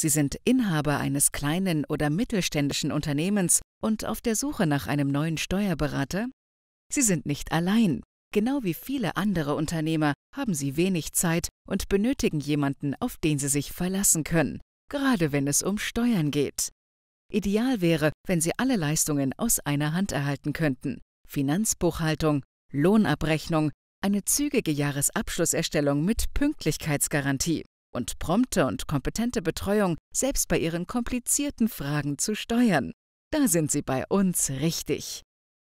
Sie sind Inhaber eines kleinen oder mittelständischen Unternehmens und auf der Suche nach einem neuen Steuerberater? Sie sind nicht allein. Genau wie viele andere Unternehmer haben Sie wenig Zeit und benötigen jemanden, auf den Sie sich verlassen können, gerade wenn es um Steuern geht. Ideal wäre, wenn Sie alle Leistungen aus einer Hand erhalten könnten. Finanzbuchhaltung, Lohnabrechnung, eine zügige Jahresabschlusserstellung mit Pünktlichkeitsgarantie und prompte und kompetente Betreuung selbst bei Ihren komplizierten Fragen zu steuern. Da sind Sie bei uns richtig.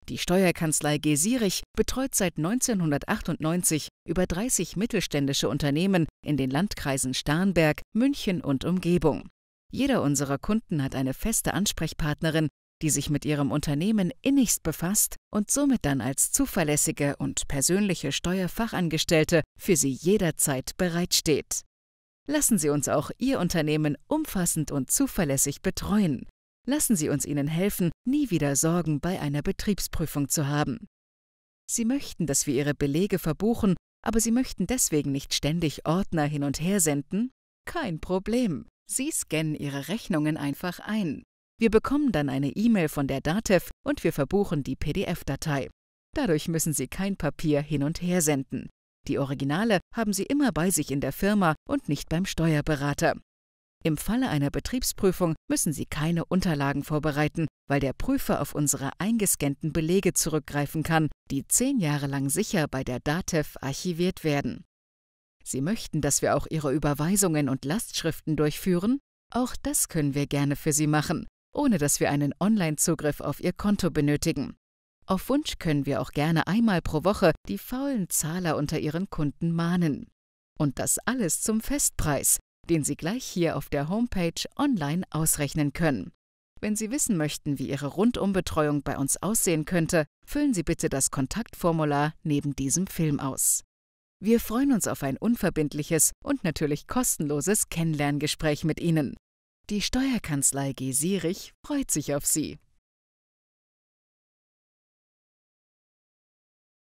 Die Steuerkanzlei Gesirich betreut seit 1998 über 30 mittelständische Unternehmen in den Landkreisen Starnberg, München und Umgebung. Jeder unserer Kunden hat eine feste Ansprechpartnerin, die sich mit ihrem Unternehmen innigst befasst und somit dann als zuverlässige und persönliche Steuerfachangestellte für sie jederzeit bereitsteht. Lassen Sie uns auch Ihr Unternehmen umfassend und zuverlässig betreuen. Lassen Sie uns Ihnen helfen, nie wieder Sorgen bei einer Betriebsprüfung zu haben. Sie möchten, dass wir Ihre Belege verbuchen, aber Sie möchten deswegen nicht ständig Ordner hin und her senden? Kein Problem. Sie scannen Ihre Rechnungen einfach ein. Wir bekommen dann eine E-Mail von der DATEV und wir verbuchen die PDF-Datei. Dadurch müssen Sie kein Papier hin und her senden. Die Originale haben sie immer bei sich in der Firma und nicht beim Steuerberater. Im Falle einer Betriebsprüfung müssen Sie keine Unterlagen vorbereiten, weil der Prüfer auf unsere eingescannten Belege zurückgreifen kann, die zehn Jahre lang sicher bei der DATEV archiviert werden. Sie möchten, dass wir auch Ihre Überweisungen und Lastschriften durchführen? Auch das können wir gerne für Sie machen, ohne dass wir einen Online-Zugriff auf Ihr Konto benötigen. Auf Wunsch können wir auch gerne einmal pro Woche die faulen Zahler unter ihren Kunden mahnen. Und das alles zum Festpreis, den Sie gleich hier auf der Homepage online ausrechnen können. Wenn Sie wissen möchten, wie Ihre Rundumbetreuung bei uns aussehen könnte, füllen Sie bitte das Kontaktformular neben diesem Film aus. Wir freuen uns auf ein unverbindliches und natürlich kostenloses Kennenlerngespräch mit Ihnen. Die Steuerkanzlei G. Sierich freut sich auf Sie.